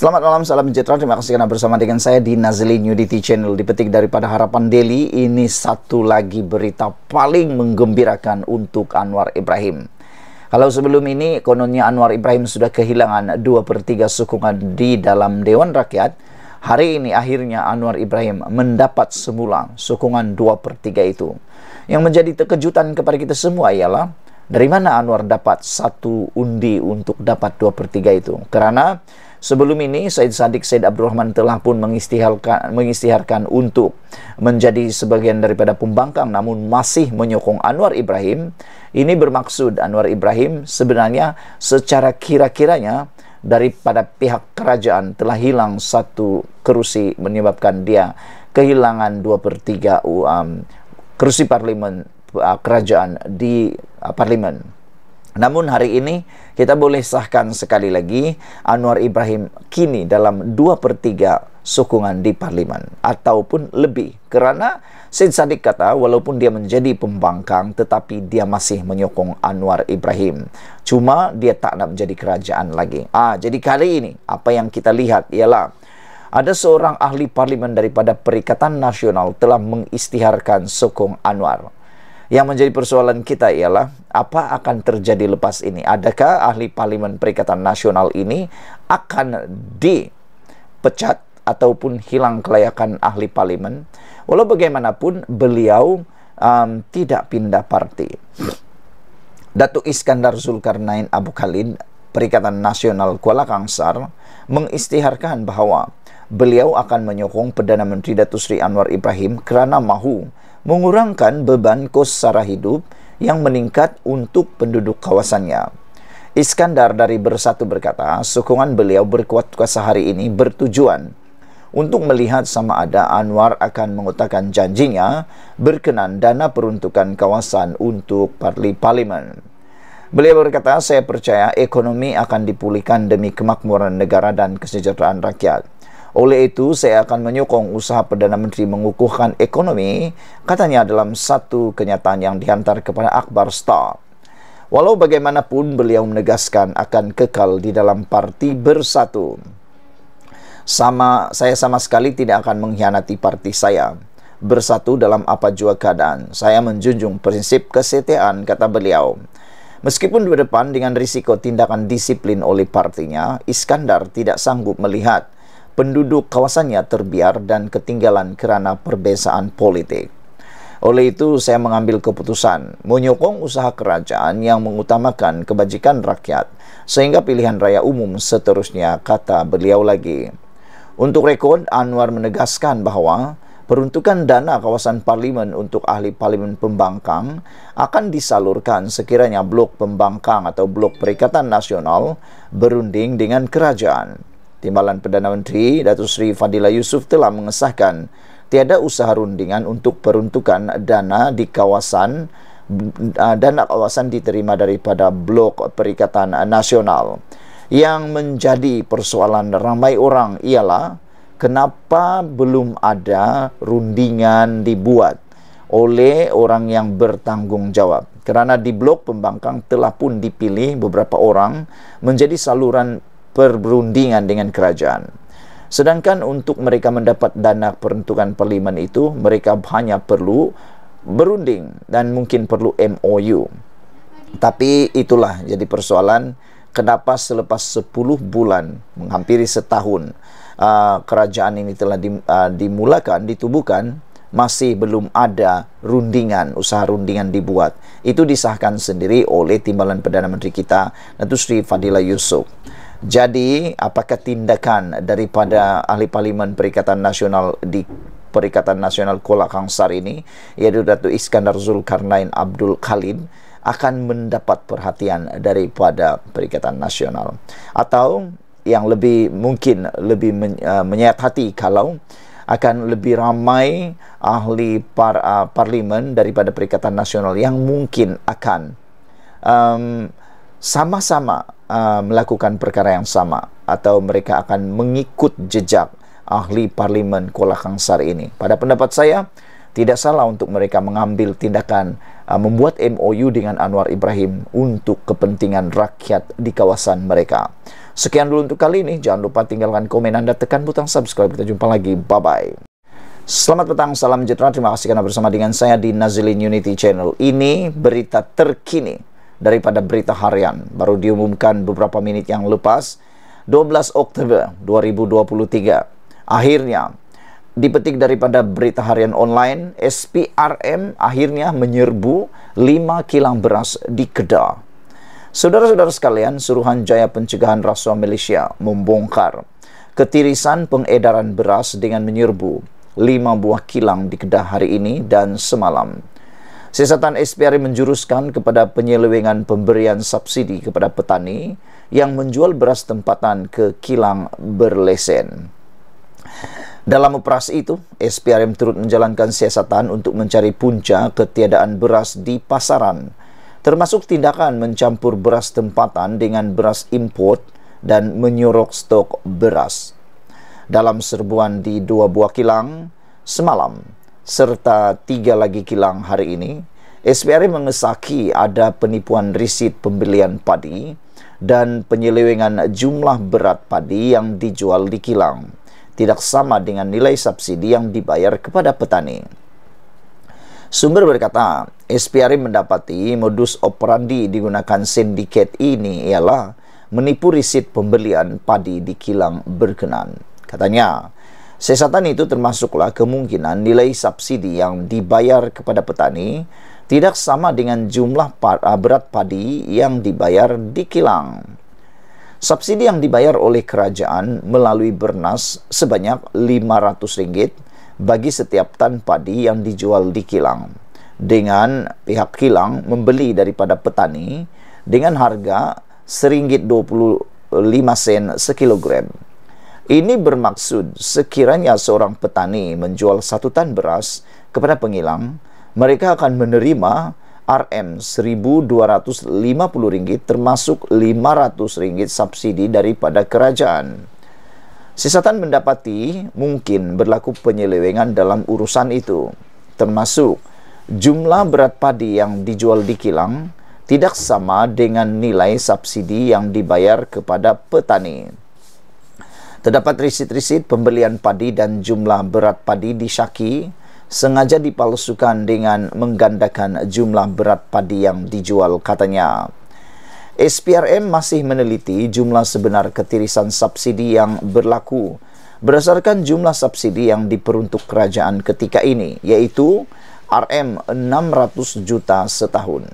Selamat malam, salam sejahtera. Terima kasih karena bersama dengan saya di Nazli Nudity Channel. Dipetik daripada Harapan Daily, ini satu lagi berita paling menggembirakan untuk Anwar Ibrahim. Kalau sebelum ini, kononnya Anwar Ibrahim sudah kehilangan 2 per 3 sukungan di dalam Dewan Rakyat, hari ini akhirnya Anwar Ibrahim mendapat semula sokongan 2 per 3 itu. Yang menjadi kekejutan kepada kita semua ialah, dari mana Anwar dapat satu undi untuk dapat dua per tiga itu? Karena sebelum ini Said Sadik Said Abdurrahman telah pun mengistiharkan, mengistiharkan untuk menjadi sebagian daripada pembangkang namun masih menyokong Anwar Ibrahim. Ini bermaksud Anwar Ibrahim sebenarnya secara kira-kiranya daripada pihak kerajaan telah hilang satu kerusi menyebabkan dia kehilangan dua per tiga um, kerusi parlemen uh, kerajaan di Uh, parlimen. Namun hari ini kita boleh sahkan sekali lagi Anwar Ibrahim kini dalam 2 per 3 sokongan di parlimen ataupun lebih kerana Syed Saddiq kata walaupun dia menjadi pembangkang tetapi dia masih menyokong Anwar Ibrahim cuma dia tak nak menjadi kerajaan lagi ah jadi kali ini apa yang kita lihat ialah ada seorang ahli parlimen daripada Perikatan Nasional telah mengistiharkan sokong Anwar Yang menjadi persoalan kita ialah apa akan terjadi lepas ini? Adakah ahli parlimen Perikatan Nasional ini akan dipecat ataupun hilang kelayakan ahli parlimen? Walau bagaimanapun beliau um, tidak pindah parti. Datuk Iskandar Zulkarnain Abu Khalid Perikatan Nasional Kuala Kangsar mengistiharkan bahwa beliau akan menyokong Perdana Menteri Datuk Sri Anwar Ibrahim kerana mahu mengurangkan beban kos sara hidup yang meningkat untuk penduduk kawasannya. Iskandar dari Bersatu berkata, sokongan beliau berkuat kuasa hari ini bertujuan untuk melihat sama ada Anwar akan mengutakan janjinya berkenan dana peruntukan kawasan untuk Parli Parlimen. Beliau berkata, saya percaya ekonomi akan dipulihkan demi kemakmuran negara dan kesejahteraan rakyat. Oleh itu, saya akan menyokong usaha Perdana Menteri mengukuhkan ekonomi, katanya dalam satu kenyataan yang dihantar kepada Akbar Star. Walau bagaimanapun beliau menegaskan akan kekal di dalam parti bersatu. Sama saya sama sekali tidak akan mengkhianati parti saya. Bersatu dalam apa jua keadaan. Saya menjunjung prinsip kesetiaan kata beliau. Meskipun di depan dengan risiko tindakan disiplin oleh partinya, Iskandar tidak sanggup melihat penduduk kawasannya terbiar dan ketinggalan kerana perbezaan politik. Oleh itu, saya mengambil keputusan menyokong usaha kerajaan yang mengutamakan kebajikan rakyat, sehingga pilihan raya umum seterusnya, kata beliau lagi. Untuk rekod, Anwar menegaskan bahawa peruntukan dana kawasan parlimen untuk ahli parlimen pembangkang akan disalurkan sekiranya blok pembangkang atau blok perikatan nasional berunding dengan kerajaan. Timbalan Perdana Menteri Datuk Seri Fadila Yusuf telah mengesahkan tiada usaha rundingan untuk peruntukan dana di kawasan eh, dana kawasan diterima daripada blok Perikatan Nasional. Yang menjadi persoalan ramai orang ialah kenapa belum ada rundingan dibuat oleh orang yang bertanggungjawab Kerana di blok pembangkang telah pun dipilih beberapa orang menjadi saluran Perberundingan dengan kerajaan. Sedangkan untuk mereka mendapat dana peruntukan parlimen itu, mereka hanya perlu berunding dan mungkin perlu MOU. Tapi itulah jadi persoalan kenapa selepas 10 bulan menghampiri setahun uh, kerajaan ini telah uh, dimulakan, ditubuhkan, masih belum ada rundingan, usaha rundingan dibuat. Itu disahkan sendiri oleh Timbalan Perdana Menteri kita, Datuk Sri Fadila Yusof. Jadi, apakah tindakan daripada ahli parlimen Perikatan Nasional di Perikatan Nasional Kuala Kangsar ini, yaitu Datuk Iskandar Zulkarnain Abdul Khalid, akan mendapat perhatian daripada Perikatan Nasional. Atau yang lebih mungkin lebih men, uh, kalau akan lebih ramai ahli par, uh, parlimen daripada Perikatan Nasional yang mungkin akan um, sama-sama uh, melakukan perkara yang sama atau mereka akan mengikut jejak ahli parlimen Kuala Kangsar ini. Pada pendapat saya, tidak salah untuk mereka mengambil tindakan uh, membuat MOU dengan Anwar Ibrahim untuk kepentingan rakyat di kawasan mereka. Sekian dulu untuk kali ini. Jangan lupa tinggalkan komen Anda, tekan butang subscribe. Kita jumpa lagi. Bye-bye. Selamat petang, salam sejahtera Terima kasih karena bersama dengan saya di Nazilin Unity Channel. Ini berita terkini daripada berita harian. Baru diumumkan beberapa menit yang lepas, 12 Oktober 2023. Akhirnya, dipetik daripada berita harian online, SPRM akhirnya menyerbu 5 kilang beras di Kedah. Saudara-saudara sekalian, Suruhanjaya Pencegahan Rasuah Malaysia membongkar ketirisan pengedaran beras dengan menyerbu 5 buah kilang di Kedah hari ini dan semalam. Siasatan SPR menjuruskan kepada penyelewengan pemberian subsidi kepada petani yang menjual beras tempatan ke kilang berlesen. Dalam operasi itu, SPRM turut menjalankan siasatan untuk mencari punca ketiadaan beras di pasaran, termasuk tindakan mencampur beras tempatan dengan beras import dan menyorok stok beras. Dalam serbuan di dua buah kilang, semalam, serta tiga lagi kilang hari ini, SPRI mengesaki ada penipuan risit pembelian padi dan penyelewengan jumlah berat padi yang dijual di kilang tidak sama dengan nilai subsidi yang dibayar kepada petani. Sumber berkata, SPRI mendapati modus operandi digunakan sindiket ini ialah menipu risit pembelian padi di kilang berkenan. Katanya, Sesatan itu termasuklah kemungkinan nilai subsidi yang dibayar kepada petani tidak sama dengan jumlah ah, berat padi yang dibayar di kilang. Subsidi yang dibayar oleh kerajaan melalui Bernas sebanyak ratus ringgit bagi setiap tan padi yang dijual di kilang. Dengan pihak kilang membeli daripada petani dengan harga seringgit 25 sen sekilogram. Ini bermaksud sekiranya seorang petani menjual satu tan beras kepada pengilang, mereka akan menerima RM 1.250 ringgit termasuk 500 500 subsidi daripada kerajaan. Sisatan mendapati mungkin berlaku penyelewengan dalam urusan itu, termasuk jumlah berat padi yang dijual di kilang tidak sama dengan nilai subsidi yang dibayar kepada petani. Terdapat risit-risit pembelian padi dan jumlah berat padi di Syaki sengaja dipalsukan dengan menggandakan jumlah berat padi yang dijual katanya. SPRM masih meneliti jumlah sebenar ketirisan subsidi yang berlaku berdasarkan jumlah subsidi yang diperuntuk kerajaan ketika ini yaitu RM600 juta setahun.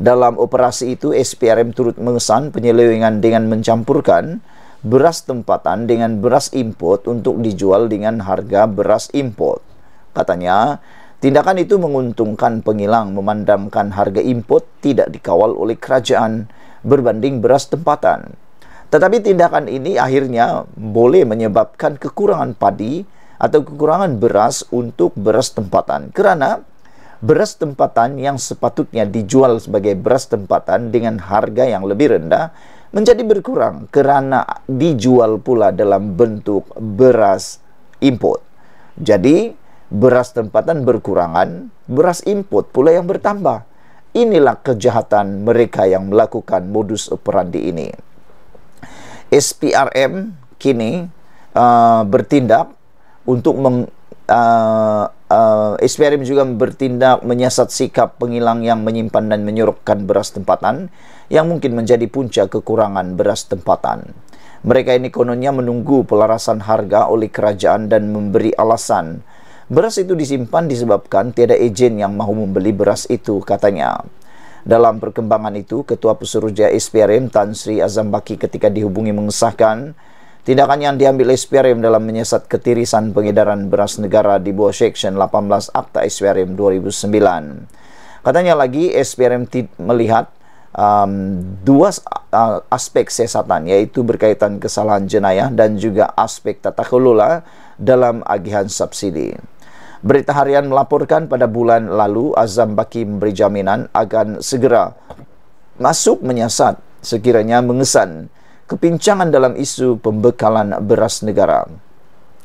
Dalam operasi itu SPRM turut mengesan penyelewengan dengan mencampurkan beras tempatan dengan beras import untuk dijual dengan harga beras import. Katanya, tindakan itu menguntungkan pengilang memandangkan harga import tidak dikawal oleh kerajaan berbanding beras tempatan. Tetapi tindakan ini akhirnya boleh menyebabkan kekurangan padi atau kekurangan beras untuk beras tempatan kerana beras tempatan yang sepatutnya dijual sebagai beras tempatan dengan harga yang lebih rendah menjadi berkurang kerana dijual pula dalam bentuk beras import. Jadi beras tempatan berkurangan, beras import pula yang bertambah. Inilah kejahatan mereka yang melakukan modus operandi ini. SPRM kini uh, bertindak untuk meng, uh, uh, SPRM juga bertindak menyiasat sikap pengilang yang menyimpan dan menyuruhkan beras tempatan yang mungkin menjadi punca kekurangan beras tempatan. Mereka ini kononnya menunggu pelarasan harga oleh kerajaan dan memberi alasan beras itu disimpan disebabkan tiada ejen yang mahu membeli beras itu katanya. Dalam perkembangan itu, Ketua Pesuruhjaya SPRM Tan Sri Azam Baki ketika dihubungi mengesahkan Tindakan yang diambil SPRM dalam menyesat ketirisan pengedaran beras negara di bawah Section 18 Akta SPRM 2009. Katanya lagi SPRM melihat um, dua uh, aspek sesatan yaitu berkaitan kesalahan jenayah dan juga aspek tata kelola dalam agihan subsidi. Berita harian melaporkan pada bulan lalu Azam Baki memberi jaminan akan segera masuk menyiasat sekiranya mengesan kepincangan dalam isu pembekalan beras negara.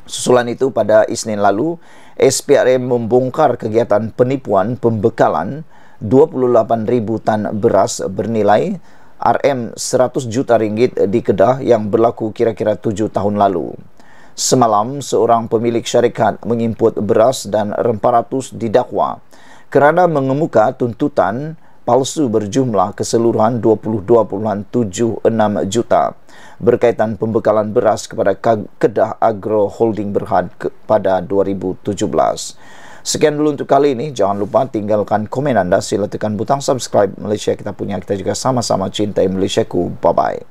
Susulan itu pada Isnin lalu, SPRM membongkar kegiatan penipuan pembekalan 28,000 tan beras bernilai RM100 juta ringgit di Kedah yang berlaku kira-kira 7 tahun lalu. Semalam, seorang pemilik syarikat mengimput beras dan rempah ratus didakwa kerana mengemuka tuntutan palsu berjumlah keseluruhan 22,76 juta berkaitan pembekalan beras kepada Kedah Agro Holding Berhad pada 2017. Sekian dulu untuk kali ini. Jangan lupa tinggalkan komen Anda. Sila tekan butang subscribe Malaysia kita punya. Kita juga sama-sama cintai ku Bye-bye.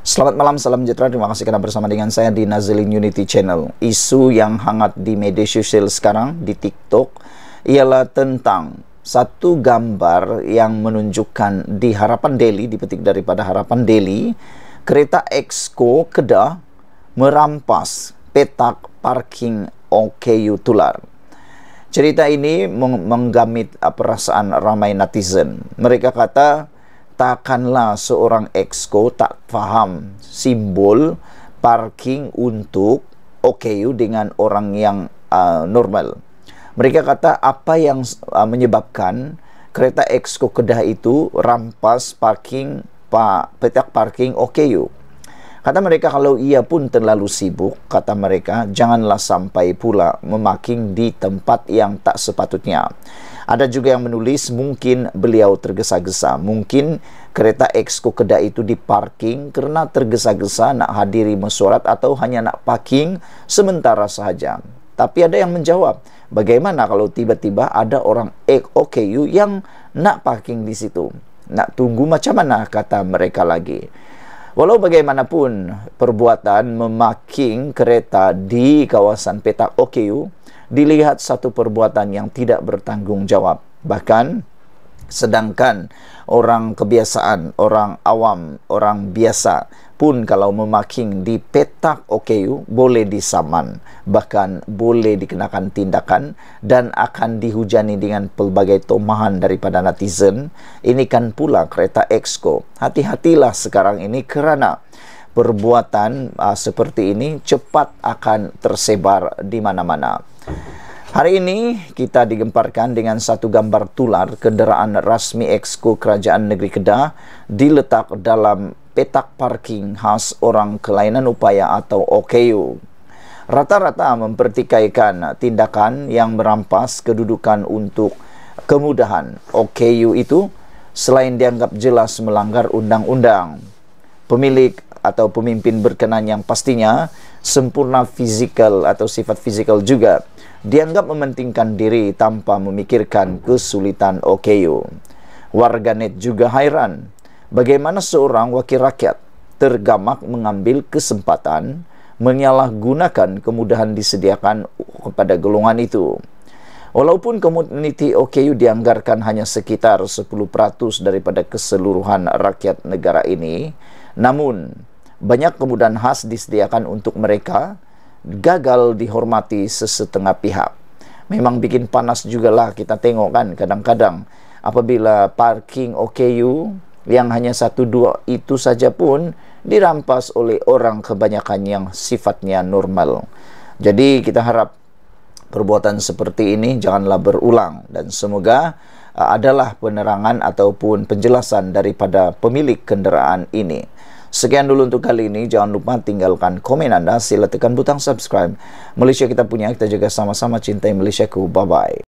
Selamat malam, salam sejahtera. Terima kasih karena bersama dengan saya di Nazlin Unity Channel. Isu yang hangat di media sosial sekarang, di TikTok, ialah tentang satu gambar yang menunjukkan di Harapan Delhi, dipetik daripada Harapan Delhi, kereta Exco Kedah merampas petak parking OKU Tular. Cerita ini meng menggamit uh, perasaan ramai netizen. Mereka kata, takkanlah seorang Exco tak faham simbol parking untuk OKU dengan orang yang uh, normal. normal. Mereka kata apa yang uh, menyebabkan kereta X Kedah itu rampas parking pa, petak parking OKU. Kata mereka kalau ia pun terlalu sibuk, kata mereka janganlah sampai pula memaking di tempat yang tak sepatutnya. Ada juga yang menulis mungkin beliau tergesa-gesa. Mungkin kereta Exco Kedah itu diparking kerana tergesa-gesa nak hadiri mesyuarat atau hanya nak parking sementara sahaja. Tapi ada yang menjawab, bagaimana kalau tiba-tiba ada orang OKU yang nak parking di situ? Nak tunggu macam mana kata mereka lagi. Walau bagaimanapun perbuatan memaking kereta di kawasan petak OKU dilihat satu perbuatan yang tidak bertanggung jawab. Bahkan sedangkan orang kebiasaan, orang awam, orang biasa pun kalau memarking di petak OKU boleh disaman bahkan boleh dikenakan tindakan dan akan dihujani dengan pelbagai tomahan daripada netizen ini kan pula kereta Exco hati-hatilah sekarang ini kerana perbuatan uh, seperti ini cepat akan tersebar di mana-mana Hari ini kita digemparkan dengan satu gambar tular kenderaan rasmi Exco Kerajaan Negeri Kedah diletak dalam petak parking khas orang kelainan upaya atau OKU. Rata-rata mempertikaikan tindakan yang merampas kedudukan untuk kemudahan. OKU itu selain dianggap jelas melanggar undang-undang. Pemilik atau pemimpin berkenan yang pastinya sempurna fisikal atau sifat fisikal juga dianggap mementingkan diri tanpa memikirkan kesulitan OKU. Warganet juga hairan bagaimana seorang wakil rakyat tergamak mengambil kesempatan menyalahgunakan kemudahan disediakan kepada golongan itu. Walaupun komuniti OKU dianggarkan hanya sekitar 10% daripada keseluruhan rakyat negara ini, namun banyak kemudahan khas disediakan untuk mereka gagal dihormati sesetengah pihak. Memang bikin panas juga lah kita tengok kan kadang-kadang apabila parking OKU yang hanya satu dua itu saja pun dirampas oleh orang kebanyakan yang sifatnya normal. Jadi kita harap perbuatan seperti ini janganlah berulang dan semoga uh, adalah penerangan ataupun penjelasan daripada pemilik kendaraan ini. Sekian dulu untuk kali ini. Jangan lupa tinggalkan komen Anda. Sila tekan butang subscribe. Malaysia kita punya. Kita jaga sama-sama cintai Malaysia. Bye-bye.